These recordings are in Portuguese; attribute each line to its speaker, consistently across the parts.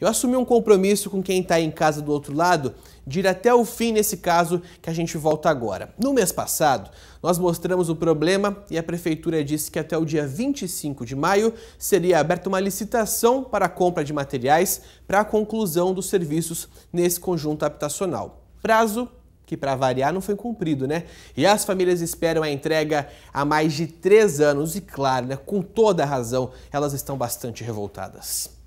Speaker 1: Eu assumi um compromisso com quem está em casa do outro lado de ir até o fim nesse caso que a gente volta agora. No mês passado, nós mostramos o problema e a prefeitura disse que até o dia 25 de maio seria aberta uma licitação para a compra de materiais para a conclusão dos serviços nesse conjunto habitacional. Prazo que para variar não foi cumprido, né? E as famílias esperam a entrega há mais de três anos e, claro, né, com toda a razão, elas estão bastante revoltadas.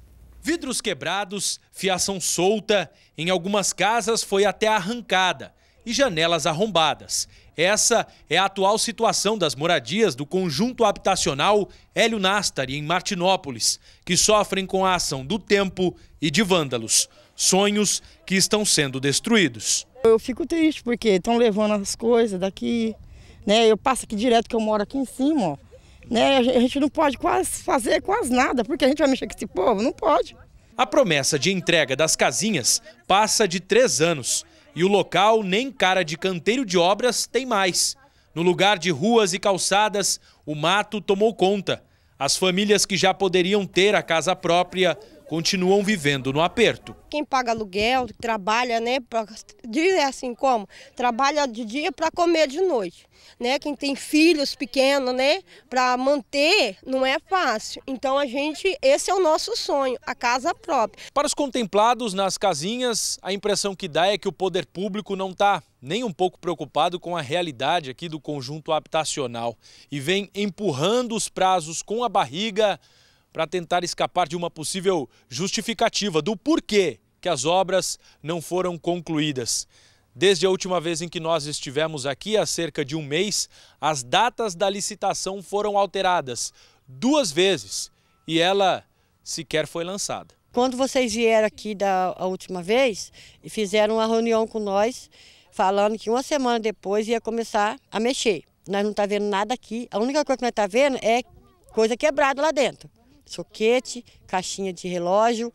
Speaker 2: Vidros quebrados, fiação solta, em algumas casas foi até arrancada e janelas arrombadas. Essa é a atual situação das moradias do conjunto habitacional Hélio Nastari, em Martinópolis, que sofrem com a ação do tempo e de vândalos. Sonhos que estão sendo destruídos. Eu fico triste porque estão levando as coisas daqui, né? Eu passo aqui direto que eu moro aqui em cima, ó. Né? A gente não pode quase fazer quase nada, porque a gente vai mexer com esse povo, não pode. A promessa de entrega das casinhas passa de três anos e o local nem cara de canteiro de obras tem mais. No lugar de ruas e calçadas, o mato tomou conta. As famílias que já poderiam ter a casa própria continuam vivendo no aperto.
Speaker 1: Quem paga aluguel, trabalha, né? Pra, diz assim como? Trabalha de dia para comer de noite. Né? Quem tem filhos pequenos, né? Para manter, não é fácil. Então a gente, esse é o nosso sonho, a casa própria.
Speaker 2: Para os contemplados nas casinhas, a impressão que dá é que o poder público não está nem um pouco preocupado com a realidade aqui do conjunto habitacional e vem empurrando os prazos com a barriga para tentar escapar de uma possível justificativa do porquê que as obras não foram concluídas. Desde a última vez em que nós estivemos aqui, há cerca de um mês, as datas da licitação foram alteradas duas vezes e ela sequer foi lançada.
Speaker 1: Quando vocês vieram aqui da última vez e fizeram uma reunião com nós, falando que uma semana depois ia começar a mexer. Nós não estamos tá vendo nada aqui. A única coisa que nós estamos tá vendo é coisa quebrada lá dentro soquete, caixinha de relógio.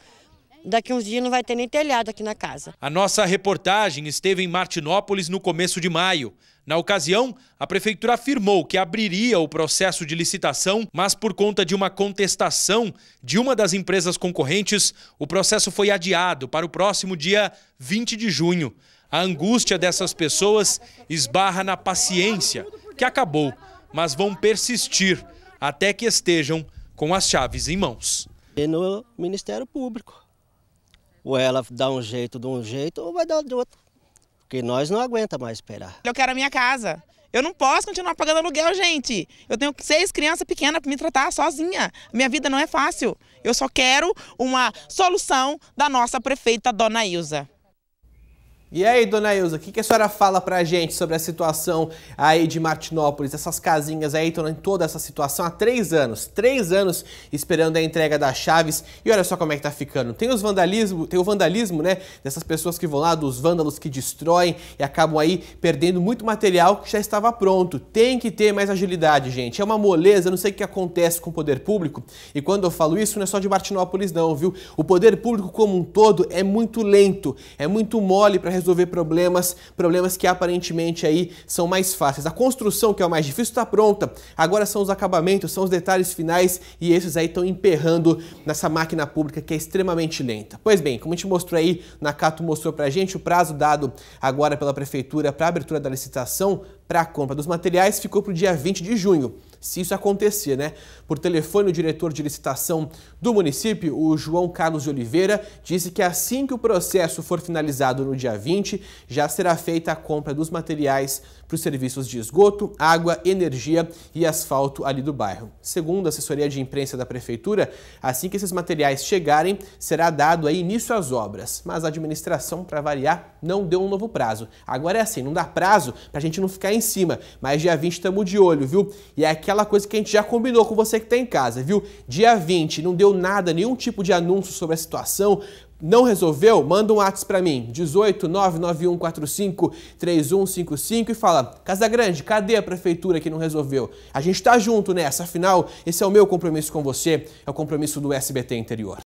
Speaker 1: Daqui uns dias não vai ter nem telhado aqui na casa.
Speaker 2: A nossa reportagem esteve em Martinópolis no começo de maio. Na ocasião, a prefeitura afirmou que abriria o processo de licitação, mas por conta de uma contestação de uma das empresas concorrentes, o processo foi adiado para o próximo dia 20 de junho. A angústia dessas pessoas esbarra na paciência, que acabou, mas vão persistir até que estejam com as chaves em mãos. E no Ministério Público.
Speaker 1: Ou ela dá um jeito de um jeito ou vai dar de outro. Porque nós não aguenta mais esperar. Eu quero a minha casa. Eu não posso continuar pagando aluguel, gente. Eu tenho seis crianças pequenas para me tratar sozinha. Minha vida não é fácil. Eu só quero uma solução da nossa prefeita, Dona Ilza. E aí, dona Ilza, o que, que a senhora fala pra gente sobre a situação aí de Martinópolis? Essas casinhas aí estão em toda essa situação há três anos. Três anos esperando a entrega das chaves. E olha só como é que tá ficando. Tem os vandalismo, tem o vandalismo, né? Dessas pessoas que vão lá, dos vândalos que destroem e acabam aí perdendo muito material que já estava pronto. Tem que ter mais agilidade, gente. É uma moleza, não sei o que acontece com o poder público. E quando eu falo isso, não é só de Martinópolis, não, viu? O poder público como um todo é muito lento, é muito mole para resolver problemas, problemas que aparentemente aí são mais fáceis. A construção, que é o mais difícil, está pronta. Agora são os acabamentos, são os detalhes finais e esses aí estão emperrando nessa máquina pública que é extremamente lenta. Pois bem, como a gente mostrou aí, Nakato mostrou pra gente, o prazo dado agora pela prefeitura para abertura da licitação para a compra dos materiais ficou para o dia 20 de junho, se isso acontecer, né? Por telefone, o diretor de licitação do município, o João Carlos de Oliveira, disse que assim que o processo for finalizado no dia 20, já será feita a compra dos materiais para os serviços de esgoto, água, energia e asfalto ali do bairro. Segundo a assessoria de imprensa da prefeitura, assim que esses materiais chegarem, será dado aí início às obras. Mas a administração, para variar, não deu um novo prazo. Agora é assim, não dá prazo para a gente não ficar em em cima. Mas dia 20 estamos de olho, viu? E é aquela coisa que a gente já combinou com você que está em casa, viu? Dia 20 não deu nada, nenhum tipo de anúncio sobre a situação. Não resolveu? Manda um WhatsApp para mim, 18991453155 e fala: Casa Grande, cadê a prefeitura que não resolveu? A gente está junto nessa, afinal, esse é o meu compromisso com você, é o compromisso do SBT Interior.